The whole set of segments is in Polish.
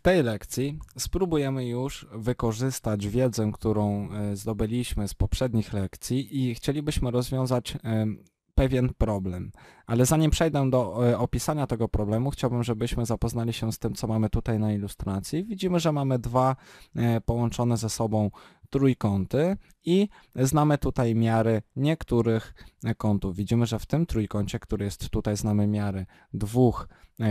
W tej lekcji spróbujemy już wykorzystać wiedzę, którą e, zdobyliśmy z poprzednich lekcji i chcielibyśmy rozwiązać e, pewien problem. Ale zanim przejdę do e, opisania tego problemu, chciałbym, żebyśmy zapoznali się z tym, co mamy tutaj na ilustracji. Widzimy, że mamy dwa połączone ze sobą trójkąty i znamy tutaj miary niektórych kątów. Widzimy, że w tym trójkącie, który jest tutaj, znamy miary dwóch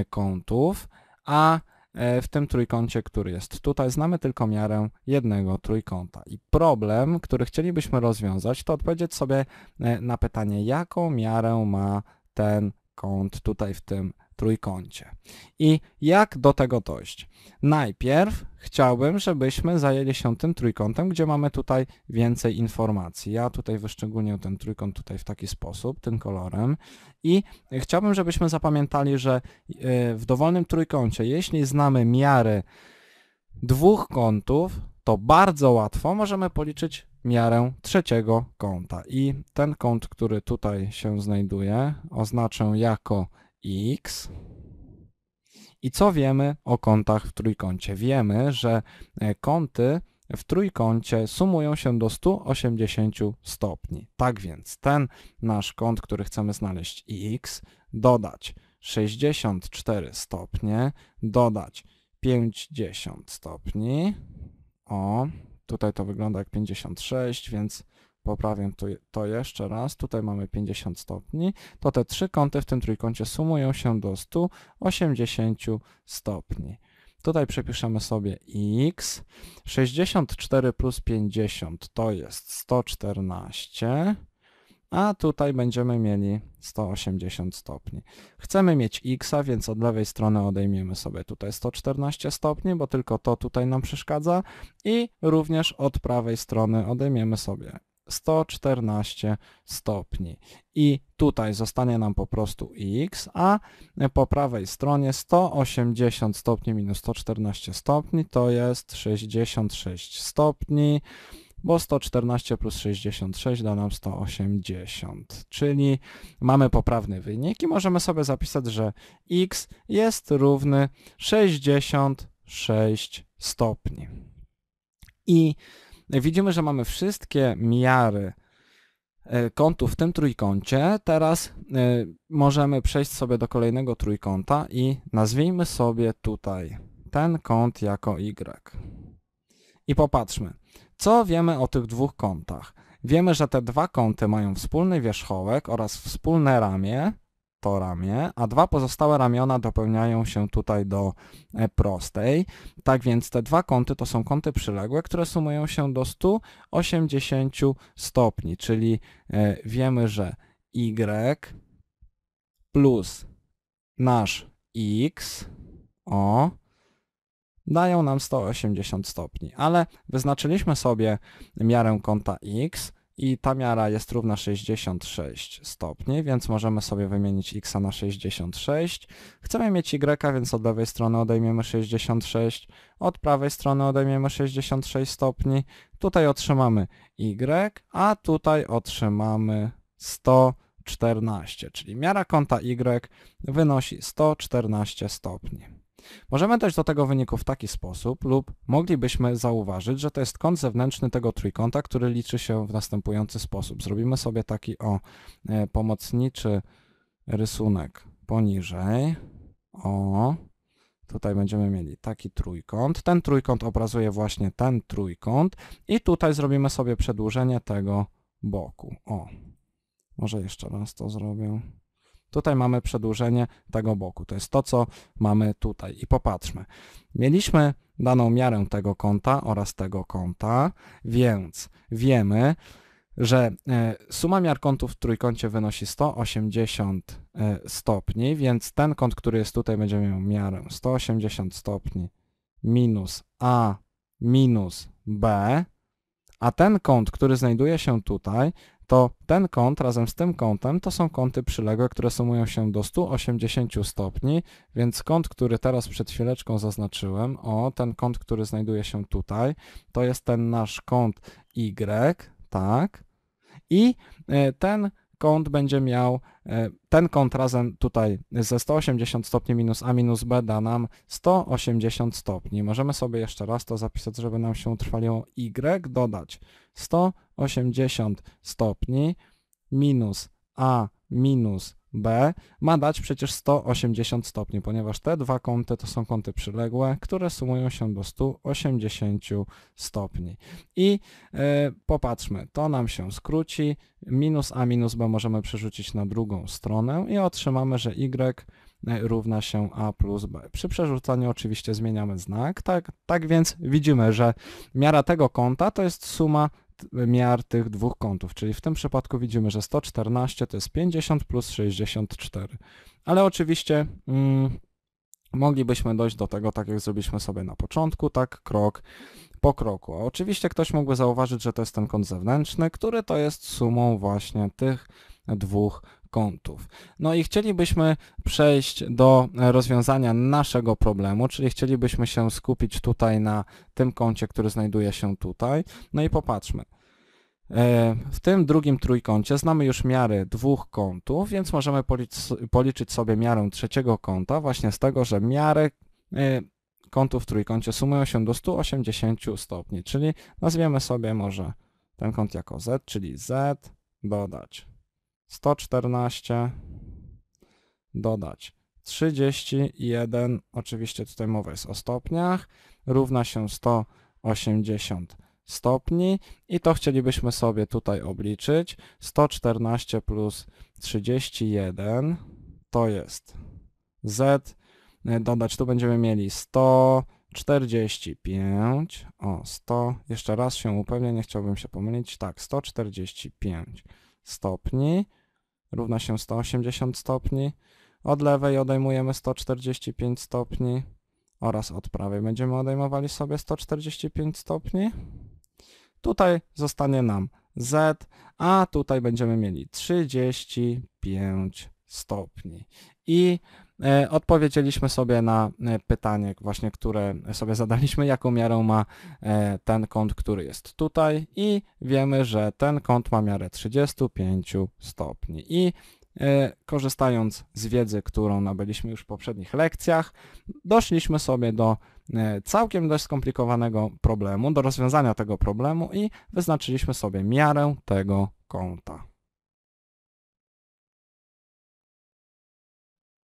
kątów, a E, w tym trójkącie, który jest tutaj. Znamy tylko miarę jednego trójkąta. I problem, który chcielibyśmy rozwiązać, to odpowiedzieć sobie e, na pytanie, jaką miarę ma ten kąt tutaj w tym trójkącie. I jak do tego dojść? Najpierw chciałbym, żebyśmy zajęli się tym trójkątem, gdzie mamy tutaj więcej informacji. Ja tutaj wyszczególnię ten trójkąt tutaj w taki sposób, tym kolorem. I chciałbym, żebyśmy zapamiętali, że e, w dowolnym trójkącie, jeśli znamy miary dwóch kątów, to bardzo łatwo możemy policzyć miarę trzeciego kąta. I ten kąt, który tutaj się znajduje, oznaczę jako x. I co wiemy o kątach w trójkącie? Wiemy, że e, kąty w trójkącie sumują się do 180 stopni. Tak więc ten nasz kąt, który chcemy znaleźć x, dodać 64 stopnie, dodać 50 stopni. O, tutaj to wygląda jak 56, więc poprawię to, to jeszcze raz, tutaj mamy 50 stopni, to te trzy kąty w tym trójkącie sumują się do 180 stopni. Tutaj przepiszemy sobie x. 64 plus 50 to jest 114, a tutaj będziemy mieli 180 stopni. Chcemy mieć x, więc od lewej strony odejmiemy sobie tutaj 114 stopni, bo tylko to tutaj nam przeszkadza i również od prawej strony odejmiemy sobie 114 stopni. I tutaj zostanie nam po prostu x, a po prawej stronie 180 stopni minus 114 stopni to jest 66 stopni, bo 114 plus 66 da nam 180. Czyli mamy poprawny wynik i możemy sobie zapisać, że x jest równy 66 stopni. I widzimy, że mamy wszystkie miary e, kątów w tym trójkącie. Teraz e, możemy przejść sobie do kolejnego trójkąta i nazwijmy sobie tutaj ten kąt jako Y. I popatrzmy, co wiemy o tych dwóch kątach. Wiemy, że te dwa kąty mają wspólny wierzchołek oraz wspólne ramię, to ramię, a dwa pozostałe ramiona dopełniają się tutaj do e, prostej. Tak więc te dwa kąty to są kąty przyległe, które sumują się do 180 stopni, czyli e, wiemy, że y plus nasz x o dają nam 180 stopni, ale wyznaczyliśmy sobie miarę kąta x, i ta miara jest równa 66 stopni, więc możemy sobie wymienić x na 66. Chcemy mieć y, więc od lewej strony odejmiemy 66, od prawej strony odejmiemy 66 stopni, tutaj otrzymamy y, a tutaj otrzymamy 114, czyli miara kąta y wynosi 114 stopni. Możemy dojść do tego wyniku w taki sposób lub moglibyśmy zauważyć, że to jest kąt zewnętrzny tego trójkąta, który liczy się w następujący sposób. Zrobimy sobie taki o e, pomocniczy rysunek poniżej. O, tutaj będziemy mieli taki trójkąt. Ten trójkąt obrazuje właśnie ten trójkąt i tutaj zrobimy sobie przedłużenie tego boku. O, może jeszcze raz to zrobię. Tutaj mamy przedłużenie tego boku. To jest to, co mamy tutaj. I popatrzmy. Mieliśmy daną miarę tego kąta oraz tego kąta, więc wiemy, że e, suma miar kątów w trójkącie wynosi 180 e, stopni, więc ten kąt, który jest tutaj, będzie miał miarę 180 stopni minus A minus B, a ten kąt, który znajduje się tutaj, to ten kąt razem z tym kątem to są kąty przyległe, które sumują się do 180 stopni, więc kąt, który teraz przed chwileczką zaznaczyłem, o ten kąt, który znajduje się tutaj, to jest ten nasz kąt Y, tak, i e, ten kąt będzie miał, e, ten kąt razem tutaj ze 180 stopni minus a minus b da nam 180 stopni. Możemy sobie jeszcze raz to zapisać, żeby nam się utrwaliło y, dodać 180 stopni minus a minus B ma dać przecież 180 stopni, ponieważ te dwa kąty to są kąty przyległe, które sumują się do 180 stopni. I yy, popatrzmy, to nam się skróci, minus A minus B możemy przerzucić na drugą stronę i otrzymamy, że Y e, równa się a plus b. Przy przerzucaniu oczywiście zmieniamy znak, tak, tak więc widzimy, że miara tego kąta to jest suma miar tych dwóch kątów, czyli w tym przypadku widzimy, że 114 to jest 50 plus 64. Ale oczywiście mm, moglibyśmy dojść do tego, tak jak zrobiliśmy sobie na początku, tak krok po kroku. A oczywiście ktoś mógłby zauważyć, że to jest ten kąt zewnętrzny, który to jest sumą właśnie tych dwóch kątów. No i chcielibyśmy przejść do rozwiązania naszego problemu, czyli chcielibyśmy się skupić tutaj na tym kącie, który znajduje się tutaj. No i popatrzmy. E, w tym drugim trójkącie znamy już miary dwóch kątów, więc możemy policzyć sobie miarę trzeciego kąta właśnie z tego, że miary e, kątów w trójkącie sumują się do 180 stopni, czyli nazwiemy sobie może ten kąt jako z, czyli z dodać 114 dodać 31, oczywiście tutaj mowa jest o stopniach, równa się 180 stopni i to chcielibyśmy sobie tutaj obliczyć. 114 plus 31 to jest z, dodać tu będziemy mieli 145, o 100, jeszcze raz się upewnię, nie chciałbym się pomylić, tak, 145 stopni równa się 180 stopni. Od lewej odejmujemy 145 stopni oraz od prawej będziemy odejmowali sobie 145 stopni. Tutaj zostanie nam Z, a tutaj będziemy mieli 35 stopni. I E, odpowiedzieliśmy sobie na e, pytanie właśnie, które sobie zadaliśmy, jaką miarę ma e, ten kąt, który jest tutaj i wiemy, że ten kąt ma miarę 35 stopni i korzystając z wiedzy, którą nabyliśmy już w poprzednich lekcjach, doszliśmy sobie do całkiem dość skomplikowanego problemu, do rozwiązania tego problemu i wyznaczyliśmy sobie miarę tego kąta.